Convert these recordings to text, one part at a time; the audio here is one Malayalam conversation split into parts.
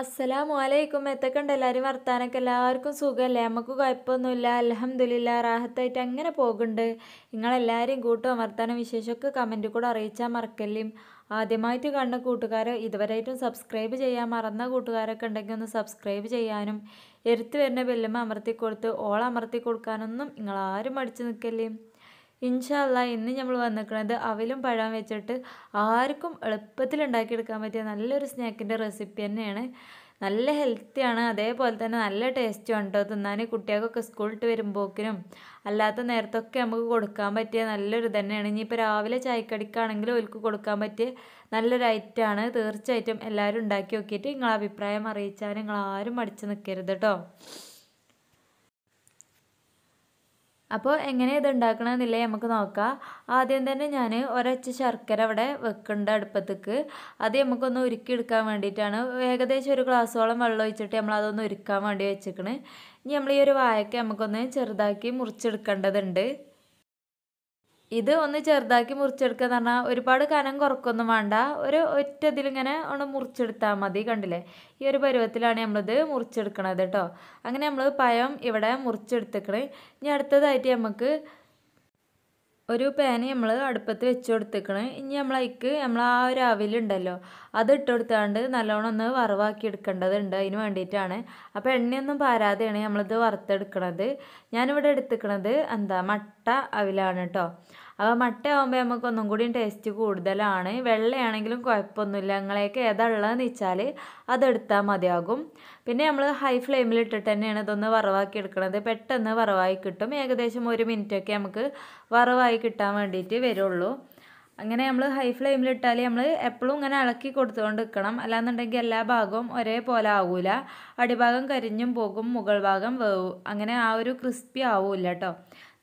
അസ്സലാമു അലൈക്കും എത്തക്കണ്ട് എല്ലാവരും വർത്താനൊക്കെ എല്ലാവർക്കും സുഖമല്ലേ നമുക്ക് കുഴപ്പമൊന്നുമില്ല അലഹമ്മദില്ല റാഹത്തായിട്ട് അങ്ങനെ പോകുന്നുണ്ട് നിങ്ങളെല്ലാവരും കൂട്ടും വർത്താനം വിശേഷമൊക്കെ കമൻറ്റ് കൂടെ അറിയിച്ചാൽ മറക്കല്ലേയും ആദ്യമായിട്ട് കണ്ട കൂട്ടുകാർ ഇതുവരായിട്ടും സബ്സ്ക്രൈബ് ചെയ്യാൻ മറന്ന കൂട്ടുകാരൊക്കെ ഉണ്ടെങ്കിൽ ഒന്ന് സബ്സ്ക്രൈബ് ചെയ്യാനും എടുത്തു വരുന്ന ബെല്ലുമ്മ അമർത്തി കൊടുത്ത് ഓൾ അമർത്തി കൊടുക്കാനൊന്നും നിങ്ങളാരും മടിച്ചു നിൽക്കല്ലേ ഇൻഷല്ല ഇന്ന് നമ്മൾ വന്നിരിക്കുന്നത് അവലും പഴം വെച്ചിട്ട് ആർക്കും എളുപ്പത്തിൽ ഉണ്ടാക്കിയെടുക്കാൻ പറ്റിയ നല്ലൊരു സ്നാക്കിൻ്റെ റെസിപ്പി തന്നെയാണ് നല്ല ഹെൽത്തിയാണ് അതേപോലെ തന്നെ നല്ല ടേസ്റ്റും ഉണ്ടോ തിന്നാൻ കുട്ടികൾക്കൊക്കെ സ്കൂളിട്ട് വരുമ്പോക്കിനും അല്ലാത്ത നേരത്തൊക്കെ നമുക്ക് കൊടുക്കാൻ പറ്റിയ നല്ലൊരു തന്നെയാണ് ഇനിയിപ്പോൾ രാവിലെ ചായക്കടിക്കാണെങ്കിലും ഒരുക്ക് കൊടുക്കാൻ പറ്റിയ നല്ലൊരു ഐറ്റമാണ് തീർച്ചയായിട്ടും എല്ലാവരും ഉണ്ടാക്കി നോക്കിയിട്ട് നിങ്ങളഭിപ്രായം അഭിപ്രായം അറിയിച്ചാൽ നിങ്ങൾ ആരും മടിച്ച് നിൽക്കരുത് കേട്ടോ അപ്പോൾ എങ്ങനെ ഇത് ഉണ്ടാക്കണമെന്നില്ല നമുക്ക് നോക്കാം ആദ്യം തന്നെ ഞാൻ ഒരച്ച് ശർക്കര അവിടെ വെക്കുന്നുണ്ട് അടുപ്പത്തേക്ക് അത് നമുക്കൊന്ന് ഉരുക്കിയെടുക്കാൻ വേണ്ടിയിട്ടാണ് ഏകദേശം ഒരു ഗ്ലാസ്സോളം വെള്ളം ഒഴിച്ചിട്ട് നമ്മൾ അതൊന്ന് ഉരുക്കാൻ വേണ്ടി വെച്ചിരിക്കണ് ഇനി നമ്മൾ ഈ ഒരു വായക്ക നമുക്കൊന്ന് ചെറുതാക്കി മുറിച്ചെടുക്കേണ്ടതുണ്ട് ഇത് ഒന്ന് ചെറുതാക്കി മുറിച്ചെടുക്കുക എന്ന് പറഞ്ഞാൽ ഒരുപാട് കനം കുറക്കൊന്നും വേണ്ട ഒരു ഒറ്റ ഇതിലിങ്ങനെ ഒന്ന് മുറിച്ചെടുത്താൽ മതി കണ്ടില്ലേ ഈ ഒരു പരുവത്തിലാണ് നമ്മളിത് മുറിച്ചെടുക്കണത് കേട്ടോ അങ്ങനെ നമ്മൾ പഴം ഇവിടെ മുറിച്ചെടുത്തേക്കണേ ഇനി അടുത്തതായിട്ട് നമുക്ക് ഒരു പാന് നമ്മൾ അടുപ്പത്ത് വെച്ച് കൊടുത്തേക്കണം ഇനി നമ്മളേക്ക് നമ്മൾ ആ ഒരു അവിലുണ്ടല്ലോ അത് ഇട്ട് കൊടുത്താണ്ട് നല്ലോണം ഒന്ന് വറവാക്കി എടുക്കേണ്ടതുണ്ട് അതിന് വേണ്ടിയിട്ടാണ് അപ്പോൾ എണ്ണയൊന്നും പാരാതെയാണ് നമ്മളിത് വറുത്തെടുക്കണത് ഞാനിവിടെ എടുത്തേക്കണത് എന്താ മട്ട അവിലാണ് കേട്ടോ അപ്പോൾ മട്ട ആകുമ്പോൾ നമുക്ക് ഒന്നും കൂടി ടേസ്റ്റ് കൂടുതലാണ് വെള്ളയാണെങ്കിലും കുഴപ്പമൊന്നുമില്ല നിങ്ങളേക്ക് ഏതാണുള്ളതെന്ന് വെച്ചാൽ അതെടുത്താൽ മതിയാകും പിന്നെ നമ്മൾ ഹൈ ഫ്ലെയിമിൽ ഇട്ടിട്ട് തന്നെയാണ് ഇതൊന്ന് വറവാക്കി എടുക്കുന്നത് പെട്ടെന്ന് വറവായി കിട്ടും ഏകദേശം ഒരു മിനിറ്റൊക്കെ നമുക്ക് വറവായി കിട്ടാൻ വേണ്ടിയിട്ട് വരുള്ളൂ അങ്ങനെ നമ്മൾ ഹൈ ഫ്ലെയിമിൽ ഇട്ടാൽ നമ്മൾ എപ്പോഴും ഇങ്ങനെ ഇളക്കി കൊടുത്തുകൊണ്ട് നിൽക്കണം അല്ലാന്നുണ്ടെങ്കിൽ എല്ലാ ഭാഗവും ഒരേപോലെ ആവില്ല അടിഭാഗം കരിഞ്ഞും പോകും മുകൾ ഭാഗം വേവും അങ്ങനെ ആ ഒരു ക്രിസ്പി ആവില്ല കേട്ടോ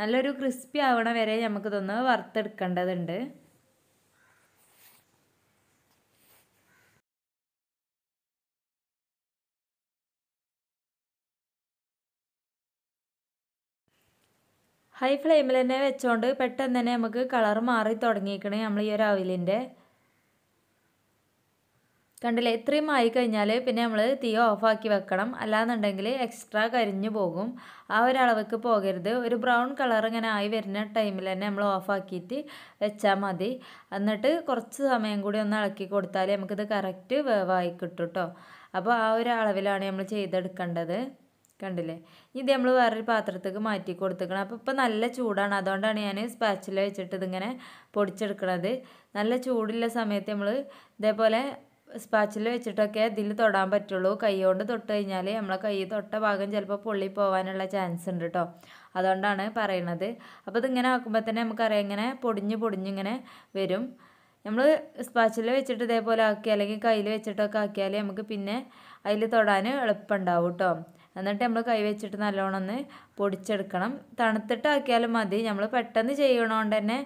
നല്ലൊരു ക്രിസ്പി ആവണ വരെ നമുക്കിതൊന്ന് വറുത്തെടുക്കേണ്ടതുണ്ട് ഹൈ ഫ്ലെയിമിൽ തന്നെ വെച്ചുകൊണ്ട് പെട്ടെന്ന് തന്നെ നമുക്ക് കളർ മാറി തുടങ്ങിയിരിക്കണേ നമ്മൾ ഈ ഒരു അവിലിൻ്റെ കണ്ടില്ലേ ഇത്രയും ആയി കഴിഞ്ഞാൽ പിന്നെ നമ്മൾ തീ ഓഫാക്കി വെക്കണം അല്ലാന്നുണ്ടെങ്കിൽ എക്സ്ട്രാ കരിഞ്ഞു പോകും ആ ഒരളവിക്ക് പോകരുത് ഒരു ബ്രൗൺ കളർ ഇങ്ങനെ ആയി വരുന്ന ടൈമിൽ തന്നെ നമ്മൾ ഓഫാക്കിയിട്ട് വെച്ചാൽ മതി എന്നിട്ട് കുറച്ച് സമയം കൂടി ഒന്ന് ഇളക്കി കൊടുത്താൽ നമുക്കിത് കറക്റ്റ് വേവായി കിട്ടും കേട്ടോ അപ്പോൾ ആ ഒരു അളവിലാണ് നമ്മൾ ചെയ്തെടുക്കേണ്ടത് കണ്ടില്ലേ ഇത് നമ്മൾ വേറൊരു പാത്രത്തേക്ക് മാറ്റി കൊടുത്തേക്കണം അപ്പോൾ ഇപ്പം നല്ല ചൂടാണ് അതുകൊണ്ടാണ് ഞാൻ സ്പാച്ചിൽ വെച്ചിട്ട് ഇതിങ്ങനെ പൊടിച്ചെടുക്കണത് നല്ല ചൂടുള്ള സമയത്ത് നമ്മൾ ഇതേപോലെ സ്പാച്ചിൽ വെച്ചിട്ടൊക്കെ ഇതിൽ തൊടാൻ പറ്റുള്ളൂ കൈ കൊണ്ട് തൊട്ട് കഴിഞ്ഞാൽ നമ്മളെ കൈ തൊട്ട ഭാഗം ചിലപ്പോൾ പൊള്ളി പോകാനുള്ള ചാൻസ് ഉണ്ട് കേട്ടോ അതുകൊണ്ടാണ് പറയണത് അപ്പോൾ ഇതിങ്ങനെ ആക്കുമ്പോൾ തന്നെ നമുക്കറിയാം ഇങ്ങനെ പൊടിഞ്ഞ് പൊടിഞ്ഞിങ്ങനെ വരും നമ്മൾ സ്പാച്ചിൽ വെച്ചിട്ട് ഇതേപോലെ ആക്കി അല്ലെങ്കിൽ കയ്യിൽ വെച്ചിട്ടൊക്കെ ആക്കിയാൽ നമുക്ക് പിന്നെ അതിൽ തൊടാൻ എളുപ്പമുണ്ടാവും കേട്ടോ എന്നിട്ട് നമ്മൾ കൈ വെച്ചിട്ട് നല്ലോണം ഒന്ന് പൊടിച്ചെടുക്കണം തണുത്തിട്ടാക്കിയാലും മതി നമ്മൾ പെട്ടെന്ന് ചെയ്യണോണ്ട് തന്നെ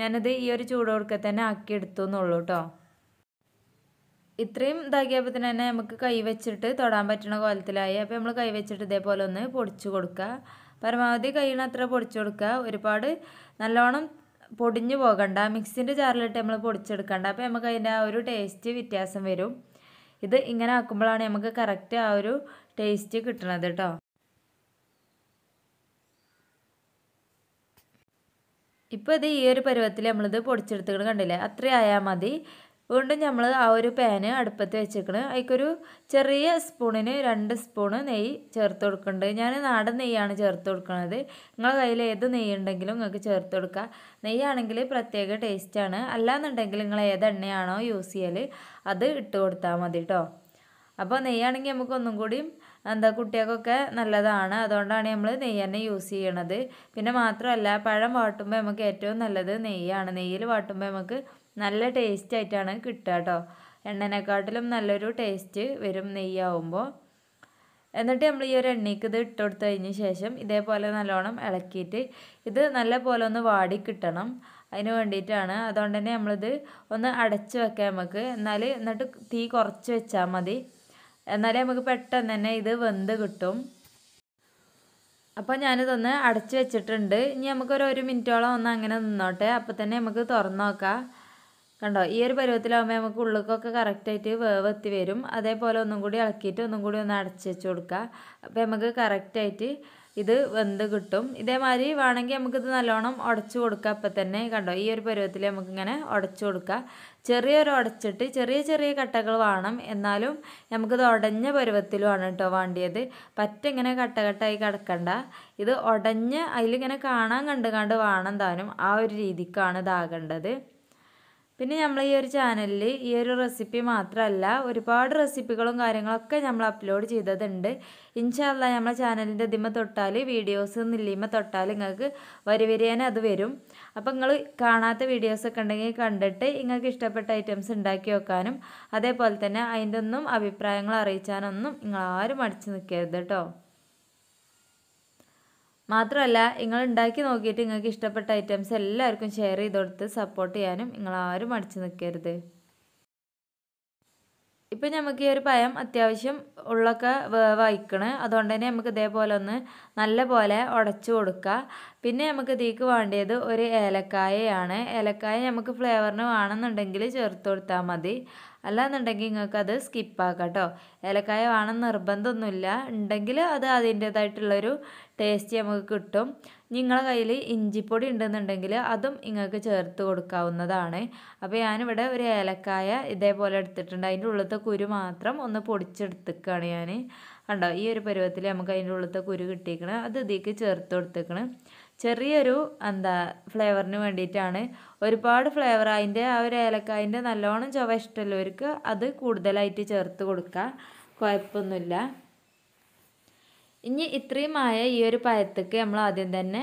ഞാനത് ഈ ഒരു ചൂടോടുക്കെ തന്നെ ആക്കി എന്നുള്ളൂ കേട്ടോ ഇത്രയും ഇതാക്കിയപ്പോൾ തന്നെ നമുക്ക് കൈ വെച്ചിട്ട് തൊടാൻ പറ്റുന്ന കോലത്തിലായി അപ്പോൾ നമ്മൾ കൈ വെച്ചിട്ട് ഇതേപോലെ ഒന്ന് പൊടിച്ചു കൊടുക്കുക പരമാവധി കഴിയണ അത്ര പൊടിച്ചു കൊടുക്കുക ഒരുപാട് നല്ലോണം പൊടിഞ്ഞു പോകണ്ട മിക്സിൻ്റെ ചാറിലിട്ട് നമ്മൾ പൊടിച്ചെടുക്കണ്ട അപ്പോൾ നമുക്ക് അതിൻ്റെ ആ ഒരു ടേസ്റ്റ് വ്യത്യാസം വരും ഇത് ഇങ്ങനെ ആക്കുമ്പോഴാണ് നമുക്ക് കറക്റ്റ് ആ ഒരു ടേസ്റ്റ് കിട്ടണത് കേട്ടോ ഇപ്പോൾ ഇത് ഈ ഒരു പരുവത്തിൽ നമ്മളിത് പൊടിച്ചെടുത്തുകൾ കണ്ടില്ലേ അത്രയായാൽ മതി വീണ്ടും നമ്മൾ ആ ഒരു പാന് അടുപ്പത്ത് വെച്ചേക്കണ് അതിക്കൊരു ചെറിയ സ്പൂണിന് രണ്ട് സ്പൂണ് നെയ്യ് ചേർത്ത് കൊടുക്കുന്നുണ്ട് ഞാൻ നാടൻ നെയ്യാണ് ചേർത്ത് കൊടുക്കുന്നത് നിങ്ങളുടെ കയ്യിൽ ഏത് നെയ്യ് ഉണ്ടെങ്കിലും നിങ്ങൾക്ക് ചേർത്ത് കൊടുക്കുക നെയ്യാണെങ്കിൽ പ്രത്യേക ടേസ്റ്റാണ് അല്ലാന്നുണ്ടെങ്കിൽ നിങ്ങൾ ഏത് എണ്ണയാണോ യൂസ് ചെയ്യൽ അത് ഇട്ട് കൊടുത്താൽ മതി കേട്ടോ അപ്പോൾ നെയ്യാണെങ്കിൽ നമുക്ക് ഒന്നും കൂടിയും എന്താ കുട്ടികൾക്കൊക്കെ നല്ലതാണ് അതുകൊണ്ടാണ് നമ്മൾ നെയ്യ് തന്നെ യൂസ് ചെയ്യണത് പിന്നെ മാത്രമല്ല പഴം വാട്ടുമ്പോൾ നമുക്ക് ഏറ്റവും നല്ലത് നെയ്യാണ് നെയ്യിൽ വാട്ടുമ്പോൾ നമുക്ക് നല്ല ടേസ്റ്റ് ആയിട്ടാണ് കിട്ടുക കേട്ടോ എണ്ണനെക്കാട്ടിലും നല്ലൊരു ടേസ്റ്റ് വരും നെയ്യാവുമ്പോൾ എന്നിട്ട് നമ്മൾ ഈ ഒരു എണ്ണയ്ക്ക് ഇത് ഇട്ട് കൊടുത്തു കഴിഞ്ഞ ശേഷം ഇതേപോലെ നല്ലോണം ഇളക്കിയിട്ട് ഇത് നല്ല പോലെ ഒന്ന് വാടി കിട്ടണം അതിന് വേണ്ടിയിട്ടാണ് അതുകൊണ്ട് തന്നെ നമ്മളിത് ഒന്ന് അടച്ച് വെക്കാം നമുക്ക് എന്നാൽ എന്നിട്ട് തീ കുറച്ച് വെച്ചാൽ മതി എന്നാലേ നമുക്ക് പെട്ടെന്ന് തന്നെ ഇത് വെന്ത് കിട്ടും അപ്പോൾ ഞാനിതൊന്ന് അടച്ച് വെച്ചിട്ടുണ്ട് ഇനി നമുക്കൊരു ഒരു മിനിറ്റോളം ഒന്ന് അങ്ങനെ നിന്നോട്ടെ അപ്പോൾ തന്നെ നമുക്ക് തുറന്നു നോക്കാം കണ്ടോ ഈ ഒരു പരുവത്തിലാകുമ്പോൾ നമുക്ക് ഉള്ളിക്കൊക്കെ കറക്റ്റായിട്ട് വേവ് എത്തി വരും അതേപോലെ ഒന്നും കൂടി ഇളക്കിയിട്ട് ഒന്നും കൂടി ഒന്ന് അടച്ച് വെച്ച് കൊടുക്കുക അപ്പോൾ നമുക്ക് കറക്റ്റായിട്ട് ഇത് വെന്ത് കിട്ടും ഇതേമാതിരി വേണമെങ്കിൽ നമുക്കിത് നല്ലോണം ഉടച്ചു കൊടുക്കുക അപ്പം തന്നെ കണ്ടോ ഈ ഒരു പരുവത്തിൽ നമുക്കിങ്ങനെ ഉടച്ചു കൊടുക്കുക ചെറിയൊരു ഉടച്ചിട്ട് ചെറിയ ചെറിയ കട്ടകൾ വേണം എന്നാലും നമുക്കിത് ഉടഞ്ഞ പരുവത്തിലുമാണ് കേട്ടോ വേണ്ടിയത് പറ്റ ഇങ്ങനെ കട്ടകട്ടായി കിടക്കണ്ട ഇത് ഉടഞ്ഞ് അതിലിങ്ങനെ കാണാൻ കണ്ട് കണ്ട് വേണം താനും ആ ഒരു രീതിക്കാണ് ഇതാകേണ്ടത് പിന്നെ നമ്മൾ ഈ ഒരു ചാനലിൽ ഈ ഒരു റെസിപ്പി മാത്രമല്ല ഒരുപാട് റെസിപ്പികളും കാര്യങ്ങളൊക്കെ നമ്മൾ അപ്ലോഡ് ചെയ്തതുണ്ട് ഇൻഷാല്ല നമ്മളെ ചാനലിൻ്റെ ഇതിമ തൊട്ടാൽ വീഡിയോസ് നില്ലിമ തൊട്ടാൽ നിങ്ങൾക്ക് വരിവരിയാൻ അത് വരും അപ്പോൾ നിങ്ങൾ കാണാത്ത വീഡിയോസൊക്കെ ഉണ്ടെങ്കിൽ കണ്ടിട്ട് നിങ്ങൾക്ക് ഇഷ്ടപ്പെട്ട ഐറ്റംസ് ഉണ്ടാക്കി വെക്കാനും അതേപോലെ തന്നെ അതിൻ്റെ ഒന്നും അഭിപ്രായങ്ങൾ അറിയിച്ചാനൊന്നും നിങ്ങൾ ആരും അടിച്ചു നിൽക്കരുത് കേട്ടോ മാത്രമല്ല നിങ്ങൾ ഉണ്ടാക്കി നോക്കിയിട്ട് നിങ്ങൾക്ക് ഇഷ്ടപ്പെട്ട ഐറ്റംസ് എല്ലാവർക്കും ഷെയർ ചെയ്ത് കൊടുത്ത് സപ്പോർട്ട് ചെയ്യാനും നിങ്ങൾ ആരും മടിച്ചു നിൽക്കരുത് ഇപ്പം നമുക്ക് ഈ ഒരു പഴം അത്യാവശ്യം ഉള്ളൊക്കെ വേവായിക്കണ് അതുകൊണ്ട് തന്നെ നമുക്ക് ഇതേപോലെ ഒന്ന് നല്ല പോലെ ഉടച്ചു കൊടുക്കുക പിന്നെ നമുക്ക് ഇതിക്ക് വേണ്ടിയത് ഒരു ഏലക്കായയാണ് ഏലക്കായ നമുക്ക് ഫ്ലേവറിന് വേണമെന്നുണ്ടെങ്കിൽ ചേർത്ത് കൊടുത്താൽ മതി അല്ലാന്നുണ്ടെങ്കിൽ നിങ്ങൾക്ക് അത് സ്കിപ്പാക്കാം കേട്ടോ ഏലക്കായ വേണം നിർബന്ധമൊന്നുമില്ല ഉണ്ടെങ്കിൽ അത് അതിൻ്റേതായിട്ടുള്ളൊരു ടേസ്റ്റ് നമുക്ക് കിട്ടും നിങ്ങളുടെ കയ്യിൽ ഇഞ്ചിപ്പൊടി ഉണ്ടെന്നുണ്ടെങ്കിൽ അതും നിങ്ങൾക്ക് ചേർത്ത് കൊടുക്കാവുന്നതാണ് അപ്പോൾ ഞാനിവിടെ ഒരു ഏലക്കായ ഇതേപോലെ എടുത്തിട്ടുണ്ട് അതിൻ്റെ ഉള്ളത്തെ കുരു മാത്രം ഒന്ന് പൊടിച്ചെടുത്തേക്കാണ് ഞാൻ കണ്ടോ ഈ ഒരു പരുവത്തിൽ നമുക്ക് അതിൻ്റെ ഉള്ളത്തെ കുരു കിട്ടിയേക്കണ് അത് ഇതിലേക്ക് ചേർത്ത് കൊടുത്തേക്കണം ചെറിയൊരു എന്താ ഫ്ലേവറിന് വേണ്ടിയിട്ടാണ് ഒരുപാട് ഫ്ലേവർ അതിൻ്റെ ആ ഒരു ഏലക്കായൻ്റെ നല്ലോണം ചുവ ഇഷ്ടമുള്ളവർക്ക് അത് കൂടുതലായിട്ട് ചേർത്ത് കൊടുക്കുക കുഴപ്പമൊന്നുമില്ല ഇനി ആയ ഈ ഒരു പഴത്തേക്ക് നമ്മൾ ആദ്യം തന്നെ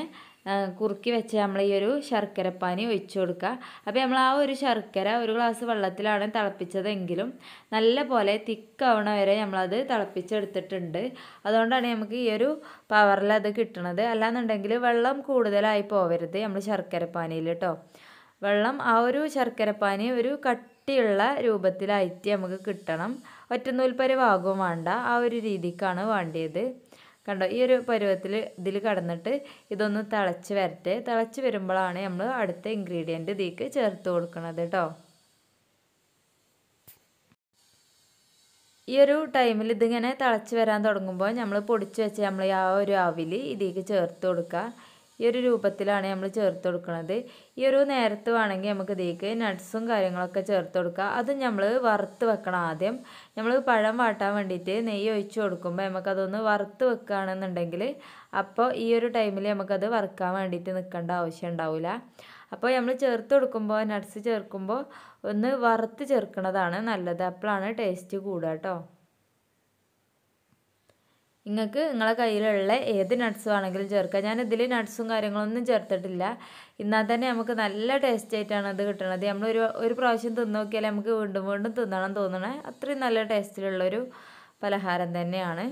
കുറുക്കി വെച്ച് നമ്മൾ ഈ ഒരു ശർക്കരപ്പാനി ഒഴിച്ചു കൊടുക്കുക അപ്പോൾ നമ്മൾ ആ ഒരു ശർക്കര ഒരു ഗ്ലാസ് വെള്ളത്തിലാണ് തിളപ്പിച്ചതെങ്കിലും നല്ല പോലെ തിക്കാവണ വരെ നമ്മളത് തിളപ്പിച്ചെടുത്തിട്ടുണ്ട് അതുകൊണ്ടാണ് നമുക്ക് ഈ ഒരു പവറിൽ അത് കിട്ടണത് അല്ലാന്നുണ്ടെങ്കിൽ വെള്ളം കൂടുതലായി പോവരുത് നമ്മൾ ശർക്കരപ്പാനിയിൽ കേട്ടോ വെള്ളം ആ ഒരു ശർക്കരപ്പാനി ഒരു കട്ടിയുള്ള രൂപത്തിലായിട്ട് നമുക്ക് കിട്ടണം ഒറ്റനൂൽപ്പരുവാകും വേണ്ട ആ ഒരു രീതിക്കാണ് വേണ്ടിയത് കണ്ടോ ഈ ഒരു പരുവത്തിൽ ഇതിൽ കടന്നിട്ട് ഇതൊന്ന് തിളച്ച് വരട്ടെ തിളച്ച് വരുമ്പോഴാണ് നമ്മൾ അടുത്ത ഇൻഗ്രീഡിയൻറ്റ് ഇതിലേക്ക് ചേർത്ത് കൊടുക്കുന്നത് കേട്ടോ ഈ ഒരു ടൈമിൽ ഇതിങ്ങനെ തിളച്ച് വരാൻ തുടങ്ങുമ്പോൾ നമ്മൾ പൊടിച്ച് വെച്ച് നമ്മൾ ആ ഒരു അവിൽ ഇതിലേക്ക് ചേർത്ത് കൊടുക്കുക ഈ ഒരു രൂപത്തിലാണ് നമ്മൾ ചേർത്ത് കൊടുക്കുന്നത് ഈ ഒരു നേരത്ത് വേണമെങ്കിൽ നമുക്ക് ഇതേക്ക് നട്ട്സും കാര്യങ്ങളൊക്കെ ചേർത്ത് കൊടുക്കുക അത് നമ്മൾ വറുത്ത് വെക്കണം ആദ്യം നമ്മൾ പഴം വാട്ടാൻ വേണ്ടിയിട്ട് നെയ്യ് ഒഴിച്ച് കൊടുക്കുമ്പോൾ നമുക്കതൊന്ന് വറുത്ത് വെക്കുകയാണെന്നുണ്ടെങ്കിൽ അപ്പോൾ ഈ ഒരു ടൈമിൽ നമുക്കത് വറുക്കാൻ വേണ്ടിയിട്ട് നിൽക്കേണ്ട ആവശ്യം ഉണ്ടാവില്ല അപ്പോൾ നമ്മൾ ചേർത്ത് കൊടുക്കുമ്പോൾ നട്ട്സ് ചേർക്കുമ്പോൾ ഒന്ന് വറുത്ത് ചേർക്കുന്നതാണ് നല്ലത് അപ്പോഴാണ് ടേസ്റ്റ് കൂടുക കേട്ടോ നിങ്ങൾക്ക് നിങ്ങളെ കയ്യിലുള്ള ഏത് നട്ട്സ് വേണമെങ്കിലും ചേർക്കാം ഞാൻ ഇതിൽ നട്ട്സും കാര്യങ്ങളൊന്നും ചേർത്തിട്ടില്ല എന്നാൽ തന്നെ നമുക്ക് നല്ല ടേസ്റ്റ് ആയിട്ടാണ് അത് കിട്ടുന്നത് നമ്മൾ ഒരു ഒരു പ്രാവശ്യം തിന്നു നോക്കിയാൽ നമുക്ക് വീണ്ടും വീണ്ടും തിന്നണം തോന്നണേ അത്രയും നല്ല ടേസ്റ്റിലുള്ളൊരു പലഹാരം തന്നെയാണ്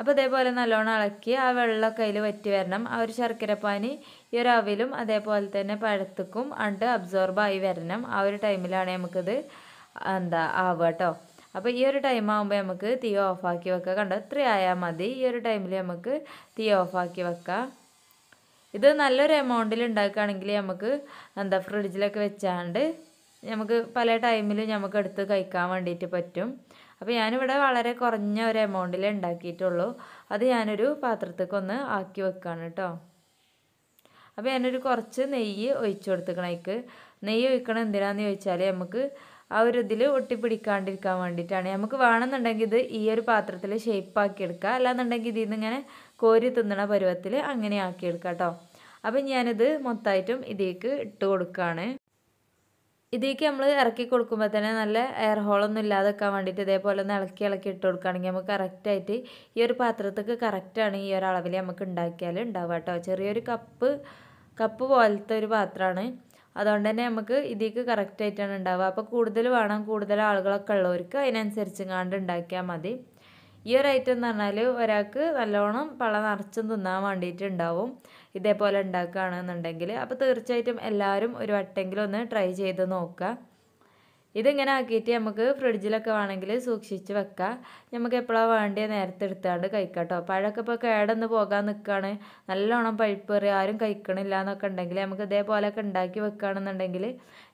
അപ്പോൾ ഇതേപോലെ നല്ലോണം ഇളക്കി ആ വെള്ളമൊക്കെ അതിൽ വറ്റി വരണം ആ ഒരു ശർക്കര പാനി ഈ ഒരു അവിലും അതേപോലെ തന്നെ പഴത്തക്കും അണ്ട് അബ്സോർബായി വരണം ആ ഒരു ടൈമിലാണ് നമുക്കിത് എന്താ ആവുക കേട്ടോ അപ്പോൾ ഈ ഒരു ടൈം ആകുമ്പോൾ നമുക്ക് തീ ഓഫാക്കി വെക്കാം കണ്ടോ ഇത്ര ആയാൽ മതി ഈ ഒരു ടൈമിൽ നമുക്ക് തീ ഓഫാക്കി വെക്കാം ഇത് നല്ലൊരു എമൗണ്ടിൽ ഉണ്ടാക്കുകയാണെങ്കിൽ നമുക്ക് എന്താ ഫ്രിഡ്ജിലൊക്കെ വെച്ചാണ്ട് നമുക്ക് പല ടൈമിൽ നമുക്ക് എടുത്ത് കഴിക്കാൻ വേണ്ടിയിട്ട് പറ്റും അപ്പോൾ ഞാനിവിടെ വളരെ കുറഞ്ഞ ഒരു എമൗണ്ടിൽ ഉണ്ടാക്കിയിട്ടുള്ളൂ അത് ഞാനൊരു പാത്രത്തേക്കൊന്ന് ആക്കി വെക്കുകയാണ് കേട്ടോ അപ്പോൾ ഞാനൊരു കുറച്ച് നെയ്യ് ഒഴിച്ചു കൊടുത്തേക്കണം നെയ്യ് ഒഴിക്കണം എന്തിനാന്ന് ചോദിച്ചാൽ നമുക്ക് ആ ഒരു ഇതിൽ ഒട്ടിപ്പിടിക്കാണ്ടിരിക്കാൻ വേണ്ടിയിട്ടാണ് നമുക്ക് വേണമെന്നുണ്ടെങ്കിൽ ഇത് ഈ ഒരു പാത്രത്തിൽ ഷേപ്പാക്കി എടുക്കുക അല്ലാന്നുണ്ടെങ്കിൽ ഇതിൽ നിന്ന് ഇങ്ങനെ കോരി തിന്നണ പരുവത്തിൽ അങ്ങനെ ആക്കിയെടുക്കുക കേട്ടോ അപ്പം ഞാനിത് മൊത്തമായിട്ടും ഇതിലേക്ക് ഇട്ട് കൊടുക്കുകയാണ് ഇതിലേക്ക് നമ്മൾ ഇറക്കി കൊടുക്കുമ്പോൾ തന്നെ നല്ല എയർ ഹോളൊന്നും ഇല്ലാതെ വെക്കാൻ വേണ്ടിയിട്ട് ഇതേപോലെ ഒന്ന് ഇളക്കി ഇളക്കി ഇട്ട് കൊടുക്കുകയാണെങ്കിൽ നമുക്ക് കറക്റ്റായിട്ട് ഈ ഒരു പാത്രത്തേക്ക് കറക്റ്റാണ് ഈ ഒരു അളവിൽ നമുക്ക് ഉണ്ടാക്കിയാൽ ഉണ്ടാവുക കേട്ടോ ചെറിയൊരു കപ്പ് കപ്പ് പോലത്തെ ഒരു പാത്രമാണ് അതുകൊണ്ട് തന്നെ നമുക്ക് ഇതിലേക്ക് കറക്റ്റായിട്ടാണ് ഉണ്ടാവുക അപ്പോൾ കൂടുതൽ വേണം കൂടുതൽ ആളുകളൊക്കെ ഉള്ളവർക്ക് അതിനനുസരിച്ച് കാണ്ട് ഉണ്ടാക്കിയാൽ മതി ഈ ഒരു ഐറ്റം എന്ന് പറഞ്ഞാൽ ഒരാൾക്ക് നല്ലോണം പള നിറച്ചും തിന്നാൻ ഉണ്ടാവും ഇതേപോലെ ഉണ്ടാക്കുകയാണെന്നുണ്ടെങ്കിൽ അപ്പോൾ തീർച്ചയായിട്ടും എല്ലാവരും ഒരു വട്ടെങ്കിലും ഒന്ന് ട്രൈ ചെയ്ത് നോക്കുക ഇതിങ്ങനെ ആക്കിയിട്ട് നമുക്ക് ഫ്രിഡ്ജിലൊക്കെ വേണമെങ്കിൽ സൂക്ഷിച്ച് വെക്കാം നമുക്ക് എപ്പോഴാണ് വേണ്ടിയ നേരത്തെ എടുത്താണ്ട് കഴിക്കാട്ടോ പഴമൊക്കെ ഇപ്പോൾ കേടന്ന് പോകാൻ നിൽക്കുകയാണ് നല്ലോണം പഴുപ്പേറി ആരും കഴിക്കണില്ല എന്നൊക്കെ ഉണ്ടെങ്കിൽ നമുക്ക് ഇതേപോലെയൊക്കെ ഉണ്ടാക്കി വെക്കുകയാണെന്നുണ്ടെങ്കിൽ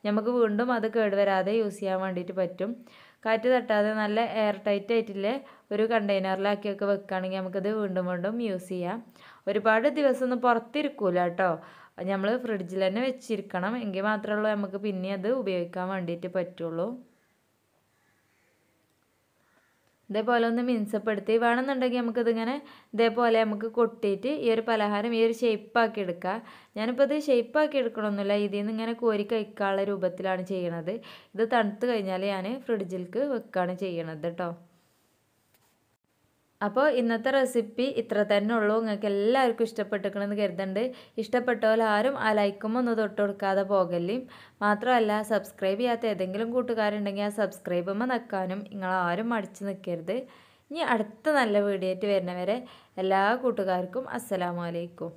നമുക്ക് വീണ്ടും അത് കേട് വരാതെ യൂസ് ചെയ്യാൻ വേണ്ടിയിട്ട് പറ്റും കാറ്റ് തട്ടാതെ നല്ല എയർ ടൈറ്റ് ആയിട്ടില്ല ഒരു കണ്ടെയ്നറിലാക്കിയൊക്കെ വെക്കുകയാണെങ്കിൽ നമുക്കത് വീണ്ടും വീണ്ടും യൂസ് ചെയ്യാം ഒരുപാട് ദിവസമൊന്നും പുറത്തിരിക്കൂല കേട്ടോ നമ്മൾ ഫ്രിഡ്ജിൽ തന്നെ വെച്ചിരിക്കണം എങ്കിൽ മാത്രമേ ഉള്ളൂ നമുക്ക് പിന്നെ അത് ഉപയോഗിക്കാൻ വേണ്ടിയിട്ട് പറ്റുള്ളൂ ഇതേപോലെ ഒന്ന് മിനുസപ്പെടുത്തി വേണമെന്നുണ്ടെങ്കിൽ നമുക്കിതിങ്ങനെ ഇതേപോലെ നമുക്ക് കൊട്ടിയിട്ട് ഈ ഒരു പലഹാരം ഈ ഒരു ഷേപ്പാക്കി എടുക്കുക ഞാനിപ്പോൾ ഇത് ഷേപ്പാക്കി എടുക്കണമെന്നില്ല ഇതിൽ നിന്ന് ഇങ്ങനെ കോരി കഴിക്കാനുള്ള രൂപത്തിലാണ് ചെയ്യണത് ഇത് തണുത്ത് കഴിഞ്ഞാൽ ഞാൻ ഫ്രിഡ്ജിലേക്ക് വെക്കുകയാണ് ചെയ്യണത് കേട്ടോ അപ്പോൾ ഇന്നത്തെ റെസിപ്പി ഇത്ര തന്നെ ഉള്ളൂ നിങ്ങൾക്ക് എല്ലാവർക്കും ഇഷ്ടപ്പെട്ടിരിക്കണമെന്ന് കരുതുന്നുണ്ട് ആരും ആ ലൈക്കും ഒന്ന് തൊട്ട് കൊടുക്കാതെ പോകല്ലേ മാത്രമല്ല സബ്സ്ക്രൈബ് ചെയ്യാത്ത ഏതെങ്കിലും കൂട്ടുകാരുണ്ടെങ്കിൽ ആ സബ്സ്ക്രൈബുമ്പോൾ നിൽക്കാനും നിങ്ങളാരും മടിച്ച് നിൽക്കരുത് ഇനി അടുത്ത നല്ല വീഡിയോ ആയിട്ട് വരുന്നവരെ എല്ലാ കൂട്ടുകാർക്കും അസ്സലാമലൈക്കും